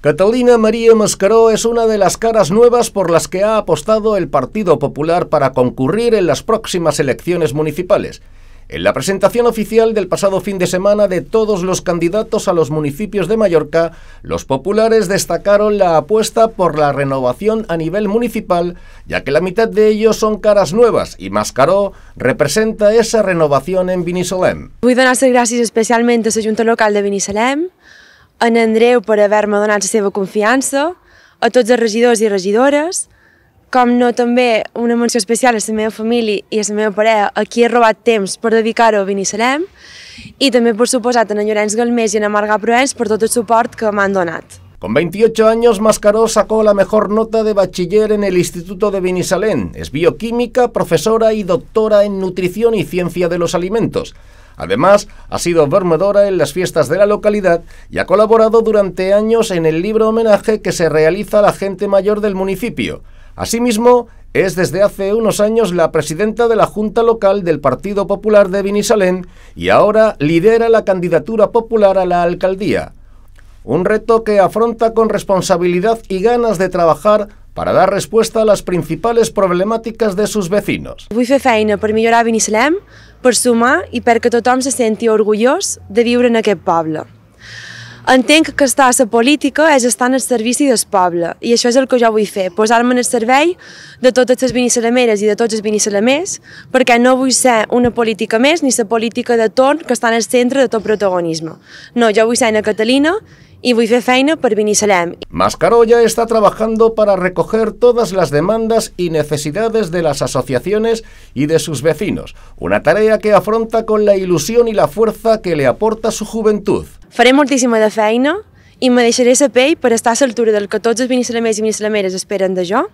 Catalina María Mascaró es una de las caras nuevas por las que ha apostado el Partido Popular para concurrir en las próximas elecciones municipales. En la presentación oficial del pasado fin de semana de todos los candidatos a los municipios de Mallorca, los populares destacaron la apuesta por la renovación a nivel municipal, ya que la mitad de ellos son caras nuevas y Mascaró representa esa renovación en Voy Local de en Andreu per haver-me donat la seva confiança, a tots els regidors i regidores, com no també una menció especial a la meva família i a la meva parella, a qui he robat temps per dedicar-ho a Binissalem, i també per suposat a Llorenç Galmés i a Marga Proens per tot el suport que m'han donat. Con 28 años, Mascaró sacó la mejor nota de bachiller en el Instituto de Benisalén. Es bioquímica, profesora y doctora en nutrición y ciencia de los alimentos. Además, ha sido vermedora en las fiestas de la localidad y ha colaborado durante años en el libro homenaje que se realiza a la gente mayor del municipio. Asimismo, es desde hace unos años la presidenta de la Junta Local del Partido Popular de Vinisalem y ahora lidera la candidatura popular a la alcaldía. Un reto que afronta con responsabilidad y ganas de trabajar para dar respuesta a las principales problemáticas de sus vecinos. feina per sumar i perquè tothom se senti orgullós de viure en aquest poble. Entenc que estar a la política és estar en el servici del poble i això és el que jo vull fer, posar-me en el servei de totes les vinicelameres i de tots els vinicelamers, perquè no vull ser una política més ni la política de torn que està en el centre de tot protagonisme. No, jo vull ser una Catalina y voy por Mascarolla está trabajando para recoger todas las demandas y necesidades de las asociaciones y de sus vecinos, una tarea que afronta con la ilusión y la fuerza que le aporta su juventud. Faré muchísimo de feina y me dejaré ese Pay per estar a altura del que todos los vinisalamers y vinisalameres esperan de yo.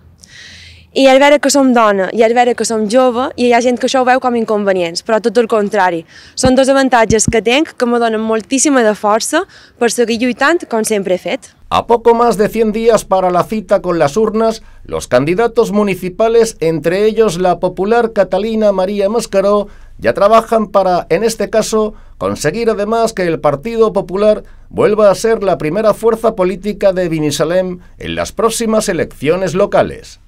i és vera que som dona, i és vera que som jove, i hi ha gent que això ho veu com inconvenients, però tot el contrari. Són dos avantatges que tenc que me donen moltíssima de força per seguir lluitant com sempre he fet. A poco más de 100 días para la cita con las urnas, los candidatos municipales, entre ellos la popular Catalina María Mascaró, ya trabajan para, en este caso, conseguir además que el Partido Popular vuelva a ser la primera fuerza política de Vinisalem en las próximas elecciones locales.